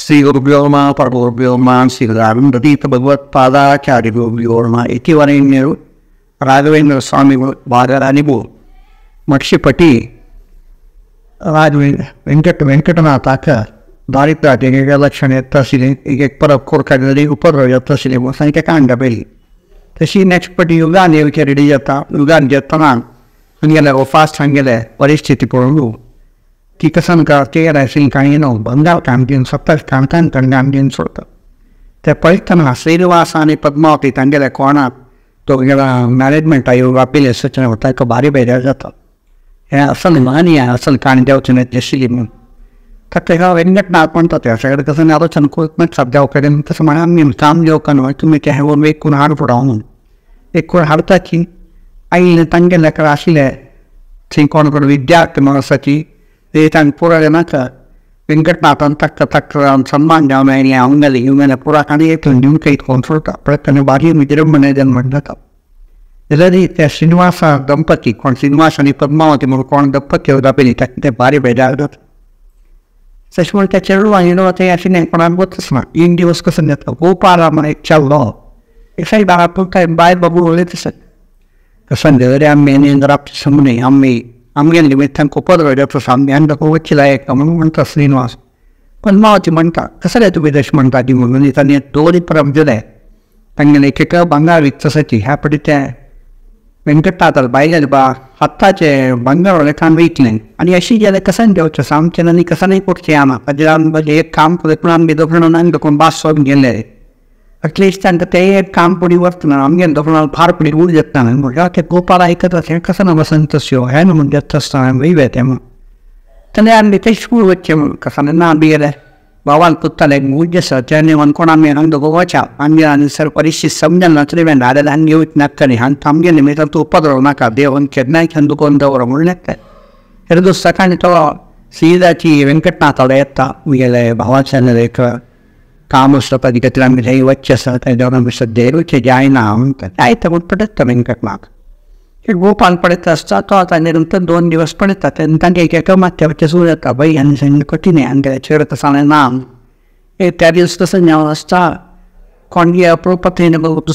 श्रीगुरुभ्यो परगुरुभ्यो मां श्रीरामदीतभगवत्पादाचार्यगुरुभ्यो मा इति ವರೆಣ್ಯರು ರಾಘವೇಂದ್ರ ಸ್ವಾಮಿಗಳು ಭಾಗರಾನಿಗೂ ಮಕ್ಷಿಪಟಿ ರಾಘವೇಂದ್ರ ವೆಂಕಟ ವೆಂಕಟನಾಥಾಕ ದಾರಿದ್ರಾಟಿಗೆ ಲಕ್ಷಣೆ ತಸಿಲೆ ಈಗ ಪರ ಕೋರ್ಕಾಗದಲ್ಲಿ ಉಪದ್ರವ್ಯ ತಸಿಲೆ ಸಂಖ್ಯೆ ಕಾಂಡ ಬೆಳಿ तशी नेक्स्ट पटी युगान येवचे रेडी जाता युगान जेतना हांगेले फास्ट हांगेले परिस्थिती पळोवन ती तेराशे एक्याण्णव बंगाल दिन सत्तर काणकांतन दिन सोत ते पळयतना श्रीनिवास आने पद्मावती तांगेल्या कोणाक तो मैनेजमेंट आयो वापिले सचिन होता तो बारी बेजार जाता हें असल मानी हें असल कान देवचें न्हय आशिल्ली म्हणून ताका ना तो तो काम एक की कोण विद्यार्थी ஸ்ரீதான் கூறாங்கன்னா வெங்கட்பாபம் தக்க தக்கம் சம்மான் ஜாமேனி அவங்களை இவங்களை பூரா கணையத்தில் நியூ கை கொண்டு அப்படத்தன பாரிய விஜயம்பனேதன் மண்டலம் இல்லது ஸ்ரீனிவாச தம்பதி கொண்ட ஸ்ரீனிவாசனி பத்மாவதி முருகோன் தம்பதி ஒரு தப்பி தந்த பாரிய பேஜாகிறார் சசிமொழி தச்சருள் வாங்கினோத்தை அசினை கொண்டாம் கொத்தசனா இந்தி ஒசுக்க சந்தத்தில் கோபாலாமனை செல்லோ இசை பாரப்பு பாய் பபு ஒழித்து சார் கசந்த அம்மே நீங்கள் அப்படி சொன்னே அம்மை आमगेन खूपच रडत आम्ही आणि दाखव श्रीनिवास पण मावती म्हणटा कसं रे तुम्ही तशें म्हणटा ती म्हणून तांणी दोरी परब दिले तांगेले एकेका भांगार विकतसाची ह्या बा हाताचे भांगार लेखान विकलें अशी गेले कसान देवचे सामचे आनी कसानय पोटचे आमा एक काम कोण बास सोन गेले ಅಟ್ಲೀಸ್ಟ್ ಅಂತ ತೇಯರ್ ಕಾಂಪುಡಿ ವರ್ತನ ನಮಗೆ ಅಂತ ನಾವು ಭಾರಪುಡಿ ಉಳಿದಿರ್ತಾನೆ ಯಾಕೆ ಗೋಪಾಲ ಐಕತೆ ಕಸ ನಮ್ಮ ಸಂತಸ್ಯೋ ಹೇ ನಮ್ಮ ಗೆತ್ತಸ್ತಾನೆ ವೈವೇತೇಮ ತಂದೆ ಅಲ್ಲಿ ತೆಚ್ಕೂ ವಚ್ಚೇಮ ಕಸನ ನಾ ಬೇರೆ ಭಗವಾನ್ ಕೂತಾನೆ ಮೂಜ್ಯ ಸಚನೆ ಅನ್ಕೊಂಡು ಆಮೇಲೆ ನಂದು ಗೋವಾಚ ಹಂಗೆ ನಾನು ಸರ್ ಪರೀಕ್ಷೆ ಸಮಜಲ್ಲ ಹತ್ರವೇನ ಅದೆಲ್ಲ ಹಂಗೆ ಯೋಚನೆ ಹಾಕ್ತಾನೆ ಅಂತ ತಮಗೆ ನಿಮ್ಮಿದಂತೂ ಉಪದ್ರವ ನಾಕ ದೇವನ್ ಕೆಡ್ನಾಗಿ ಅಂದುಕೊಂಡವರ ಮುಳ್ಳೆತ್ತೆ ಎರಡು ಸಕಾಣಿ ತಗೋ ಸೀದಾಚಿ ವೆಂಕಟನಾಥ ಎತ್ತ ಉಗೆಲೆ ಭಾವಾಚಾರ್ಯ kámosztapadik a amit hivatcsaszat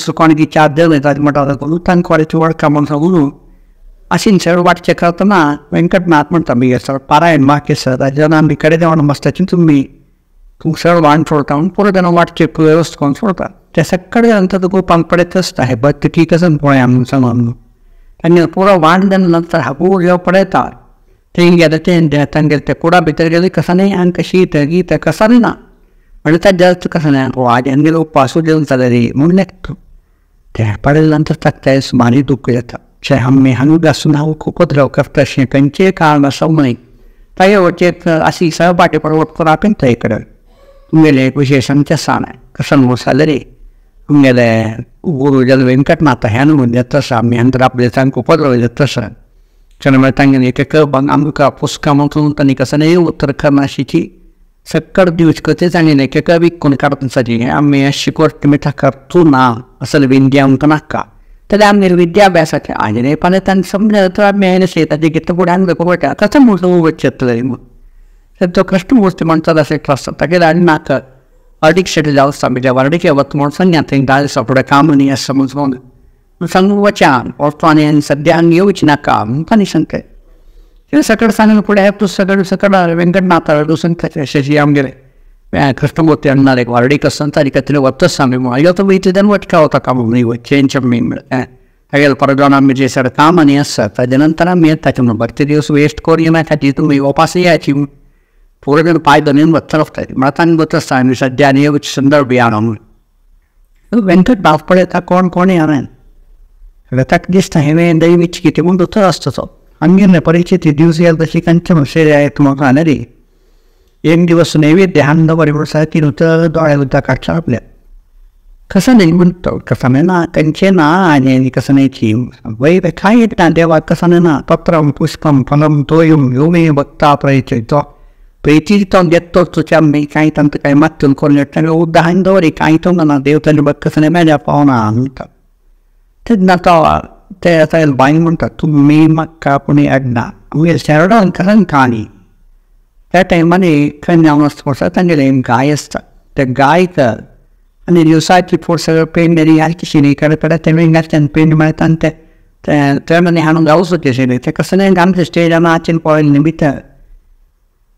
दिवस नाम पारायण माके सर सर्वान सोडता परत त्यांना वाटचे व्यवस्थ सोडतात त्या सकाळी तो गोपान पडत असता बट ठीक असं पोळ्या सांगून पुरा वाण जेव्हा ते ते कुडा गेले नाही आणि कशी कसा ना म्हणजे त्या जास्त तो कसं नाही आज गेलो उपासू देऊन चालले म्हणून लागतो ते पडल्यानंतर ताकता मारी दुःख येता शे घासून करता अशें कारण आसा म्हणे ताजे अशी सळ करून आपण तुम्गेले एक विशेषांचे सण आहे कसं मोसालरी जल व्यंकट माता ह्यान म्हणजे तसं आम्ही उपद्रव तसं त्यामुळे एक एक आमका पुस्का म्हणून तांणी कसं नाही उत्तर कर्नाशीची दिवस कथे जाणीन एक एक विकून काढून शिकोट मिठा करतो ना असं विंध्या आमकां नाका तर आम्ही विद्याभ्यासाचे आजने पण तांणी समजा तर आम्ही येणं शेताचे घेतलं पुढे आणलं पडटा कसं मोठं त्यांचं तो तो कृष्णमूर्ती म्हणतात असे ट्रस्ट ते आणि नाकर अडीक शेटी जाऊ सांगितल्या वर्डिक यवतमोड सांग्या थंय दाल सपडे काम न्ही असं समज म्हणून सांगू वचन ओस्तवाने सध्या आणि येऊच नका त्यांनी सांगते तिने सकाळ सांगितलं पुढे तू सकाळ सकाळ व्यंकटनाथ तू सांगते शशी आमगेले कृष्णमूर्ती आणणार एक वर्डिक असतात आणि कथिले वत्त सांगू अयो तो तर इथे त्यांना वटका होता काम नाही वेंचं मी मिळ అగేది పరగణ అమ్మ చేశాడు కామని అస్సా తదినంతరం మీ తచ్చు భక్తి దివసు వేస్ట్ కోరియమే కట్టి మీ ఉపాసయ్యాచి Program by the name of Martin Luther Sanyanievich Sundar Bianam. Venkat Bhavpaleta Korn Korniaran. Vetakdista Hene David Kitimundo Thurston. ಅಂಗಿನ ಪರಿಸ್ಥಿತಿ ದಿವಸದಲ್ಲಿ ಕಂಚಮ ಸೇರಿಯಾಯಿತು ಮಗಾನರಿ एक दिवस नैवेद्य हांदा वरिवर्साची नुतं दोळ्यावरचा काढचा आपल्या कसं नाही म्हणतो कसं नाही ना त्यांचे ना आणि कसं नाही की वै काय येत ना देवा कसं नाही ना पत्रम पुष्पम फलम तोयम योमे भक्ता प्रयचितो Pétírtan, de tartott semmi kájtan, te mattunk kornyötten, ó, de hány dóri kájtan, na, de utáni bökközön, mert a fanámit. Ted na ta, te az elbánymunta, tu mi makkápuni agna, mi seradan kalan káni. Te mani kanyamast forsatangilém gájasta, te gájta, अनि यो साइटले फोर्सेर pen मेरी हलकी शिनी करे पडे तेमी नचन pen my तंते ते ते मने हानु Gauss होते शिनी ते कसने गाम स्टेज आमा आचिन पॉइंट निमित्त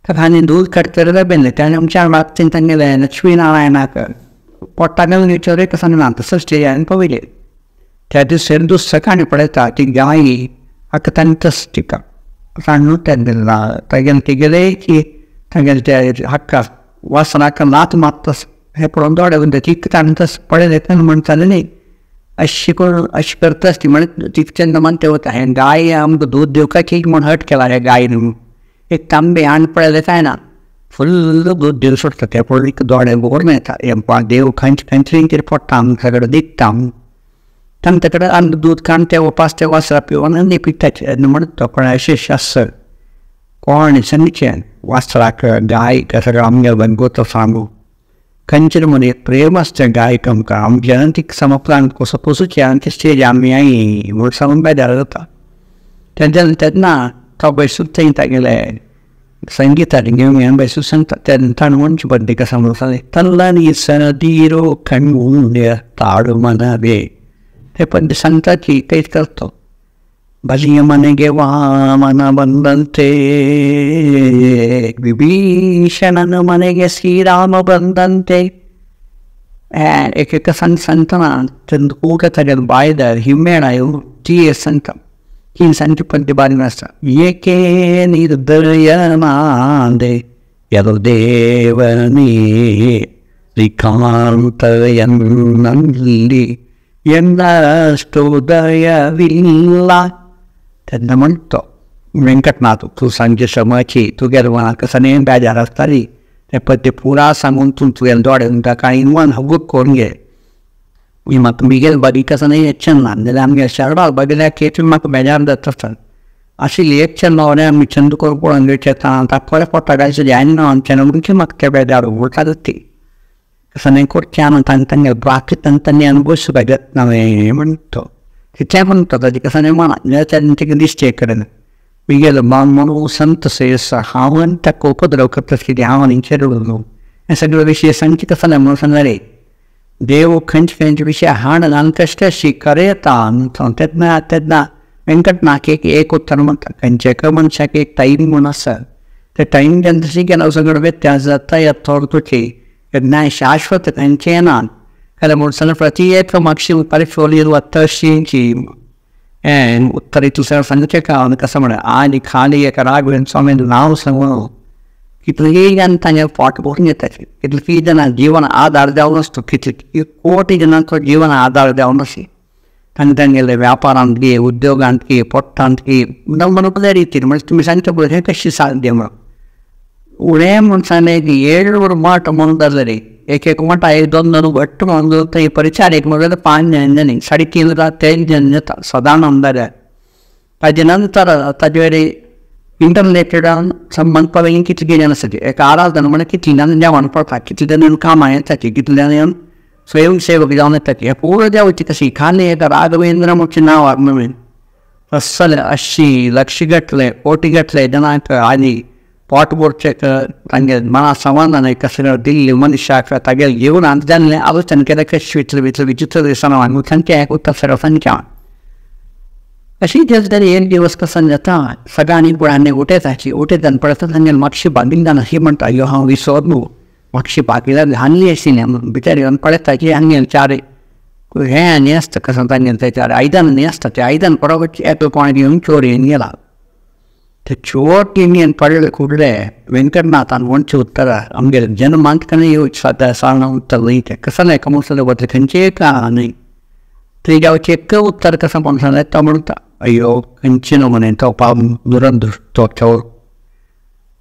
खजानेदूर करतले बेल्ले आनी आमच्या हांगा तांगेले लक्ष्मी नारायणाक पोट्टागेलो न्हिदचेर एक सांगलां तसो स्टेजान पळयलें त्या दिसेन दुसरें काणी पळयता ती गायी हाका ताणें तस तिका सांगून तें दिलां तागेले तिगेले की तागेले त्या हाका वासनाक लात मारता हें पळोवन दोळे उरता तिका ताणें तस पळयलें तेन्ना म्हणटालें न्ही अशी करून अशी करता आसती म्हण तिका तेन्ना मान तेवता हें गाय आमकां दूद दिवपाक एक म्हण हट केला हे गायन एक तांबे आंड पड़े था ना फुल दूध दिल सुट सकते पड़ एक दौड़े बोर में था ये देव खंच खंचरी के पड़ता हूँ सगड़ दिखता हूँ तम तकड़े अंड दूध कान वो उपास ते वासरा पिवाना नहीं पीता है तो पण असे शास्त्र कोण सनिचन वासरा गाय का सगळं बन बनगो तो सांगू मुने प्रेम असते गाय कम काम आम जनतिक समप्राण को सपोसू की स्टेज आई मूळ समंबय दारता त्यांच्या ತಗೊಸುತ್ತೈತಾಗಿಲ್ಲ ಸಂಗೀತ ಅಡಿಗೆ ಏನು ಬಯಸು ಸಂತಣ್ಣು ಬಡ್ಡಿಕ ಸಂಭವಿಸದೆ ತಲ್ಲನಿ ಸನದೀರೋ ಕಣ್ಣು ತಾಡು ಮನವೇ ಪಂಡ ಸಂತತಿ ಕೈ ಕರ್ತೋ ಬಲಿಯ ಮನೆಗೆ ವಾಮನ ಬಂದಂತೆ ವಿಭೀಷಣನ ಮನೆಗೆ ಶ್ರೀರಾಮ ಬಂದಂತೆ ಏಕೈಕ ಸಂತ ಸಂತನ ತಂದು ಕೂಗ ತೆಗೆದು ಬಾಯ್ದ ಹಿಮ್ಮೇಣ ಇವರು ಟಿ ಎಸ್ ಸಂತ సంటి బాధ ఏకే నిర్దయమాందే యదేవనీ ರಿಕಾಂತಯನ್ನಲ್ಲಿ ಎನ್ನಷ್ಟುದಯವಿಲ್ಲ त्यांना म्हणतो व्यंकटनाथ तू सांजे समाची तुगेर मनाक सने बेजार आसताली ते पद्य पुरा सांगून तूं तुगेले दोळे म्हणटा कांय मन हगूक करून घे Imak Miguel Barikas'a yetişenler. Dedem gençler var. Badiler ketilmek becer de tutar. Asil yetişenler oraya miçendu korku rengü çetan. Tapkore fotoğrafı yani on çenumru ki makkebe dar vurtadıttı. Kesanın kurtyanı tantanı bırakı tantanı anbusu bedet namayemanto. Kitapın tadı kesanı mana ne tantık dişçe kırın. Miguel Manmonu sanत से सहावन तक उपद्रव करता है ध्यान इंचर ऐसा जो विषय संचित फल मनोसंधारे देव खंच हाण नानकष्ट शिखरे तेदना तेदना व्यंकटनाकेक एक उत्तर म्हणता खंयचेक मनशाक एक टाइम मन आसा ते टाईम जेन्नाशी केन्ना सगळं व्यत्यास जाता या थोर शाश्वत खंयचें ना जाल्यार म्हणसर प्रती एक मागशी उत्तर शोलीर वता शिंची हें उत्तरी तुसें सांगचें का कसं खाली एका राघवेन स्वामी नाव सांगून ಕಿತ್ಲಿಗಂತಾನೆ ಪಾಟ್ ಬೋರ್ನಿರ್ತೈತಿ ಕಿತ್ಲಿಗೆ ಜನ ಜೀವನ ಆಧಾರದ ಅವನಷ್ಟು ಕಿತ್ಲಿಕ್ಕೆ ಈ ಕೋಟಿ ಜನ ಜೀವನ ಆಧಾರದ ಅವನಸಿ ತಂಗಿಲ್ಲ ವ್ಯಾಪಾರ ಅಂತಕಿ ಉದ್ಯೋಗ ಅಂತಕಿ ಪೊಟ್ಟ ಅಂತಕಿ ನಮ್ಮ ಪದೇ ರೀತಿ ಮನುಷ್ಯ ಮಿಸಂಚ ಹೇಗೆ ಸಾಧ್ಯ ಉಳೇ ಮನುಷ್ಯನಿಗೆ ಏಳುವರೆ ಮಾಟ ಮುಂದರ್ದರಿ ಏಕೇಕ ಮಠ ಇದೊಂದನ್ನು ಒಟ್ಟು ಒಂದು ಈ ಪರಿಚಾರ ಮೊದಲು ಪಾಂಜನಿ ಸಡಿಕಿಂದ್ರ ತೇಂಜನ್ಯ ಸದಾನಂದರೆ ತದನಂತರ ತಜರಿ इंटरनेटेड सम्मान पर वहीं किट गया ना सके एक आराल दन कि चीना ने जावन पर काम आया कितने ने स्वयं से वो किधर ने था कि पूरे का सीखा मुझे ना वार असल अशी लक्ष्य गटले ओटी गटले जना आदि पॉट बोर्ड चेक मना समाधान ने कसने दिल्ली मन तगे ये वो जन आलोचन के विचित्र दिशा में संख्या उत्तर सरोवर संख्या अशी एक दिवस कसन जाता सगळ्यांनी कुळांनी उठे जायची उठे जावन परत तांगे मातशी बागिल जावन अशी यो हाँ विसरलो मातशी बागिला ल्हानली आशिल्लें म्हणून भितर येवन पळयत ताची आंगेल चार हे आनी आसता कसं तांगेल ते चार आयदन न्ही आसता ते आयदन परत येतो कोण घेवन चोर येवन गेला ते चोर टिणयेन पडले कुडले व्यंकटनाथान म्हणचे उत्तरा आमगेले जन्मांत ताणें उत्तर लयतें कसं का न्ही तेज्या चेक्क उत्तर कसं तो io continuo nel topam durante tutto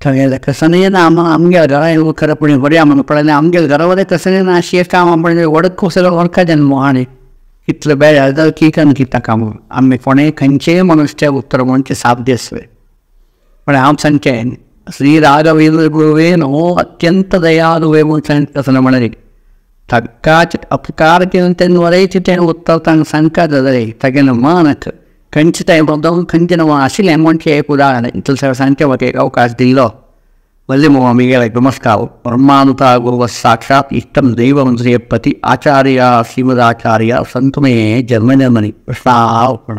ठेवायला कसं नाही ना आम्हा आमगे घरा खरं पण बरे आम्हाला पडले आमगे घरामध्ये कसं नाही ना अशी काम आपण वडक खोसेल वळखा जन्म आणि कितलं बेळ आजार की कान किता काम आम्ही कोणे खंयचेय मनीस ते उत्तर म्हणजे साध्य असवे पण हांव सांगचे श्री राघवेंद्र गुरुवेन हो अत्यंत दयाल हुवे म्हणून सांग तसं म्हणाले ताकाच अपकार केलं ते वरयचे ते उत्तर तांकां सांगता जाल्यार तागेलें मान आसा ಖಂಡಿತ ಇವಾಗ ಖಂಡಿತ ನಾವು ಅಸಿಲ್ ಅಮೌಂಟ್ಗೆ ಕೂಡ ಇಂಥಲ್ ಸಂಖ್ಯೆ ಬಗ್ಗೆ ಅವಕಾಶ ಇಲ್ಲೋ ಒಳ್ಳೆ ಮಮ್ಮಿಗೆ ನಮಸ್ಕಾರ ಪರಮಾನುತಾಗುರುವ ಸಾಕ್ಷಾತ್ ಇಷ್ಟಂ ದೈವಂ ಶ್ರೀ ಪತಿ ಆಚಾರ್ಯ ಶ್ರೀಮದಾಚಾರ್ಯ ಸಂತಮೇ ಜನ್ಮನೇ ಮನಿ ಪ್ರಶ್ನ